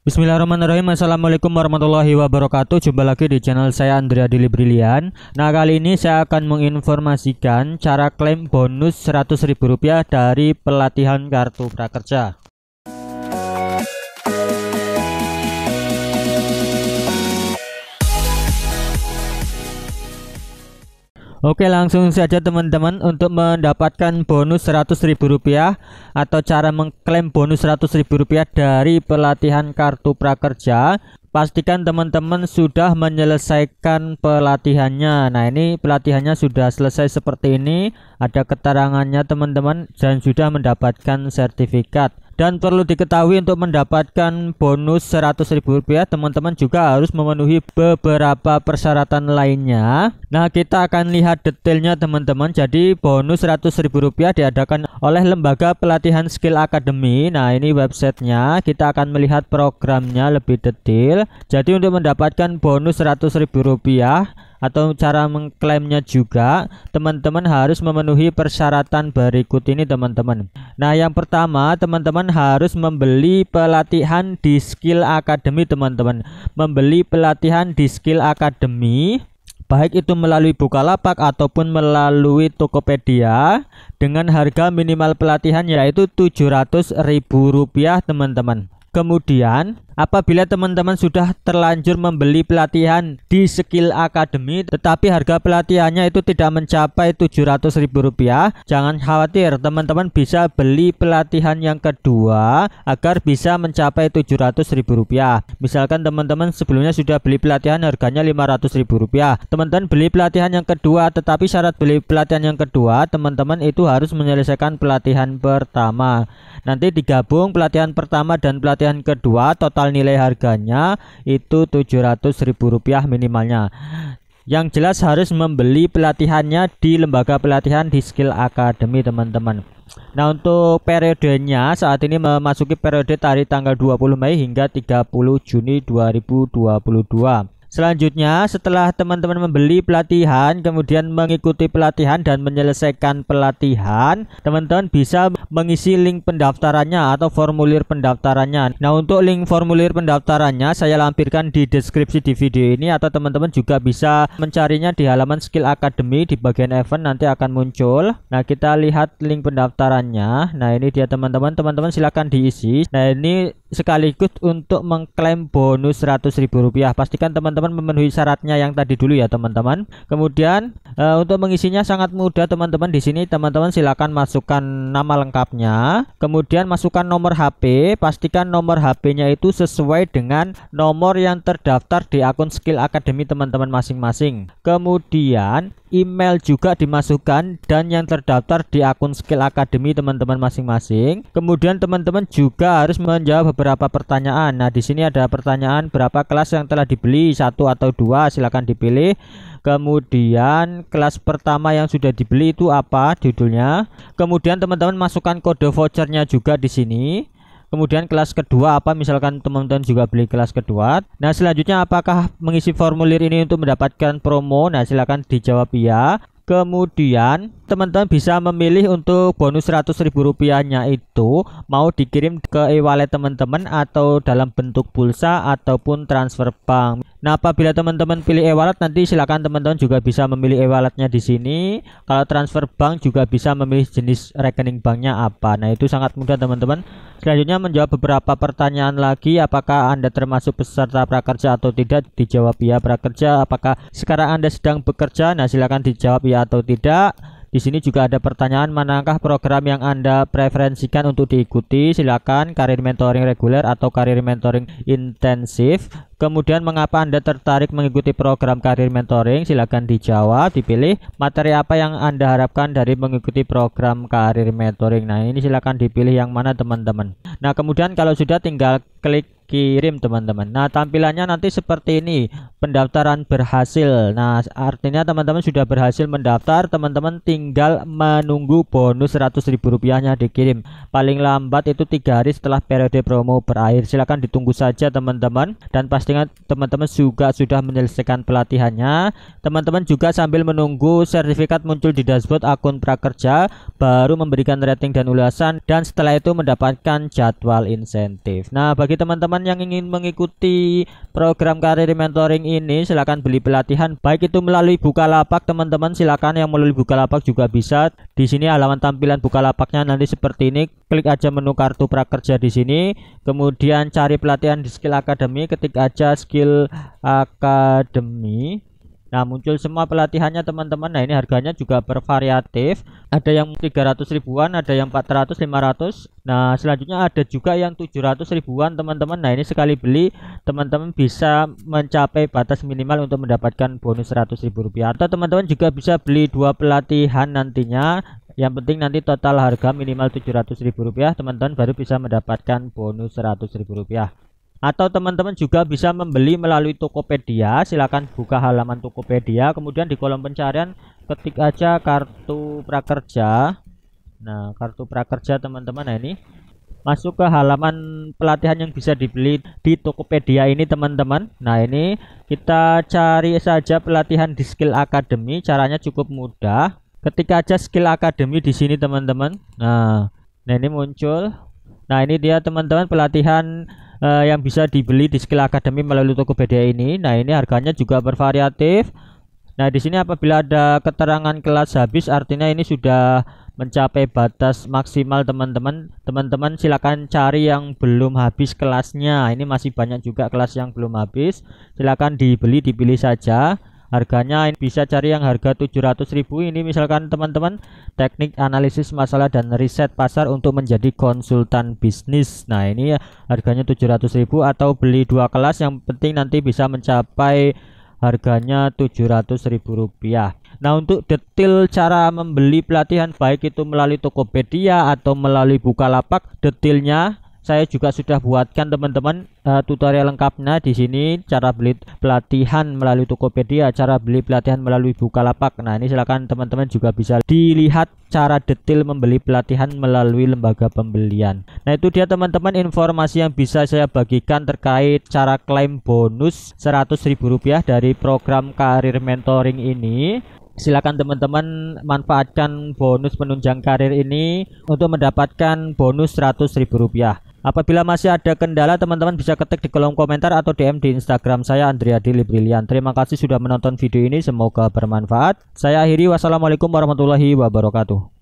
Bismillahirrahmanirrahim Assalamualaikum warahmatullahi wabarakatuh Jumpa lagi di channel saya Andrea Dili Brilian Nah kali ini saya akan menginformasikan Cara klaim bonus 100 ribu rupiah dari pelatihan kartu prakerja Oke langsung saja teman-teman untuk mendapatkan bonus rp rupiah atau cara mengklaim bonus rp rupiah dari pelatihan kartu prakerja pastikan teman-teman sudah menyelesaikan pelatihannya nah ini pelatihannya sudah selesai seperti ini ada keterangannya teman-teman dan sudah mendapatkan sertifikat dan perlu diketahui untuk mendapatkan bonus Rp100.000 teman-teman juga harus memenuhi beberapa persyaratan lainnya. Nah kita akan lihat detailnya teman-teman. Jadi bonus Rp100.000 diadakan oleh Lembaga Pelatihan Skill Academy. Nah ini websitenya. Kita akan melihat programnya lebih detail. Jadi untuk mendapatkan bonus Rp100.000 atau cara mengklaimnya juga teman-teman harus memenuhi persyaratan berikut ini teman-teman nah yang pertama teman-teman harus membeli pelatihan di skill academy teman-teman membeli pelatihan di skill academy baik itu melalui Bukalapak ataupun melalui Tokopedia dengan harga minimal pelatihan yaitu Rp700.000 teman-teman kemudian Apabila teman-teman sudah terlanjur membeli pelatihan di Skill Academy tetapi harga pelatihannya itu tidak mencapai Rp700.000, jangan khawatir, teman-teman bisa beli pelatihan yang kedua agar bisa mencapai Rp700.000. Misalkan teman-teman sebelumnya sudah beli pelatihan harganya Rp500.000. Teman-teman beli pelatihan yang kedua tetapi syarat beli pelatihan yang kedua teman-teman itu harus menyelesaikan pelatihan pertama. Nanti digabung pelatihan pertama dan pelatihan kedua total nilai harganya itu Rp700.000 minimalnya. Yang jelas harus membeli pelatihannya di lembaga pelatihan di Skill Academy teman-teman. Nah untuk periodenya saat ini memasuki periode tarik tanggal 20 Mei hingga 30 Juni 2022. Selanjutnya, setelah teman-teman membeli pelatihan, kemudian mengikuti pelatihan dan menyelesaikan pelatihan, teman-teman bisa mengisi link pendaftarannya atau formulir pendaftarannya. Nah, untuk link formulir pendaftarannya saya lampirkan di deskripsi di video ini atau teman-teman juga bisa mencarinya di halaman Skill Academy di bagian event nanti akan muncul. Nah, kita lihat link pendaftarannya. Nah, ini dia teman-teman. Teman-teman silakan diisi. Nah, ini sekaligus untuk mengklaim bonus Rp100.000. Pastikan teman-teman memenuhi syaratnya yang tadi dulu ya teman-teman. Kemudian e, untuk mengisinya sangat mudah teman-teman. Di sini teman-teman silakan masukkan nama lengkapnya, kemudian masukkan nomor HP. Pastikan nomor HP-nya itu sesuai dengan nomor yang terdaftar di akun Skill Academy teman-teman masing-masing. Kemudian email juga dimasukkan dan yang terdaftar di akun Skill Academy teman-teman masing-masing. Kemudian teman-teman juga harus menjawab beberapa pertanyaan. Nah, di sini ada pertanyaan berapa kelas yang telah dibeli, satu atau dua, silakan dipilih. Kemudian kelas pertama yang sudah dibeli itu apa judulnya. Kemudian teman-teman masukkan kode vouchernya juga di sini. Kemudian kelas kedua apa misalkan teman-teman juga beli kelas kedua. Nah, selanjutnya apakah mengisi formulir ini untuk mendapatkan promo? Nah, silakan dijawab ya. Kemudian teman-teman bisa memilih untuk bonus Rp100.000 rupiahnya itu mau dikirim ke e-wallet teman-teman atau dalam bentuk pulsa ataupun transfer bank. Nah, apabila teman-teman pilih e-wallet nanti silakan teman-teman juga bisa memilih e-walletnya di sini. Kalau transfer bank juga bisa memilih jenis rekening banknya apa. Nah, itu sangat mudah teman-teman. Selanjutnya menjawab beberapa pertanyaan lagi apakah Anda termasuk peserta prakerja atau tidak dijawab ya prakerja apakah sekarang Anda sedang bekerja nah silakan dijawab ya atau tidak. Di sini juga ada pertanyaan manakah program yang Anda preferensikan untuk diikuti? Silakan karir mentoring reguler atau karir mentoring intensif. Kemudian mengapa Anda tertarik mengikuti program karir mentoring? Silakan dijawab, dipilih materi apa yang Anda harapkan dari mengikuti program karir mentoring. Nah, ini silakan dipilih yang mana teman-teman. Nah, kemudian kalau sudah tinggal klik kirim teman-teman nah tampilannya nanti seperti ini pendaftaran berhasil nah artinya teman-teman sudah berhasil mendaftar teman-teman tinggal menunggu bonus Rp100.000 rupiahnya dikirim paling lambat itu tiga hari setelah periode promo berakhir Silakan ditunggu saja teman-teman dan pasti postingan teman-teman juga sudah menyelesaikan pelatihannya. Teman-teman juga sambil menunggu sertifikat muncul di dashboard akun prakerja, baru memberikan rating dan ulasan dan setelah itu mendapatkan jadwal insentif. Nah, bagi teman-teman yang ingin mengikuti program karir mentoring ini, silahkan beli pelatihan baik itu melalui Bukalapak teman-teman silakan yang melalui Bukalapak juga bisa. Di sini halaman tampilan Bukalapaknya nanti seperti ini. Klik aja menu kartu prakerja di sini, kemudian cari pelatihan di Skill Academy, ketik aja skill academy Nah, muncul semua pelatihannya teman-teman. Nah, ini harganya juga bervariatif. Ada yang 300 ribuan, ada yang 400, 500. Nah, selanjutnya ada juga yang 700 ribuan, teman-teman. Nah, ini sekali beli teman-teman bisa mencapai batas minimal untuk mendapatkan bonus 100 ribu rupiah. Atau teman-teman juga bisa beli dua pelatihan nantinya. Yang penting nanti total harga minimal 700 ribu rupiah, teman-teman baru bisa mendapatkan bonus 100 ribu rupiah atau teman-teman juga bisa membeli melalui Tokopedia silahkan buka halaman Tokopedia kemudian di kolom pencarian ketik aja kartu prakerja nah kartu prakerja teman-teman nah ini masuk ke halaman pelatihan yang bisa dibeli di Tokopedia ini teman-teman nah ini kita cari saja pelatihan di skill academy caranya cukup mudah ketik aja skill academy di sini teman-teman nah nah ini muncul nah ini dia teman-teman pelatihan uh, yang bisa dibeli di Skill Academy melalui toko Tokopedia ini. Nah, ini harganya juga bervariatif. Nah, di sini apabila ada keterangan kelas habis artinya ini sudah mencapai batas maksimal teman-teman. Teman-teman silakan cari yang belum habis kelasnya. Ini masih banyak juga kelas yang belum habis. Silakan dibeli, dipilih saja harganya bisa cari yang harga 700.000 ini misalkan teman-teman teknik analisis masalah dan riset pasar untuk menjadi konsultan bisnis nah ini ya harganya 700.000 atau beli dua kelas yang penting nanti bisa mencapai harganya rp rupiah Nah, untuk detail cara membeli pelatihan baik itu melalui Tokopedia atau melalui Bukalapak, detailnya saya juga sudah buatkan teman-teman uh, tutorial lengkapnya di sini cara beli pelatihan melalui Tokopedia, cara beli pelatihan melalui Bukalapak. Nah, ini silakan teman-teman juga bisa dilihat cara detail membeli pelatihan melalui lembaga pembelian. Nah, itu dia teman-teman informasi yang bisa saya bagikan terkait cara klaim bonus Rp100.000 dari program karir mentoring ini silakan teman-teman manfaatkan bonus penunjang karir ini untuk mendapatkan bonus Rp100.000. Apabila masih ada kendala, teman-teman bisa ketik di kolom komentar atau DM di Instagram saya Andrea Dili Brilian. Terima kasih sudah menonton video ini, semoga bermanfaat. Saya akhiri, wassalamualaikum warahmatullahi wabarakatuh.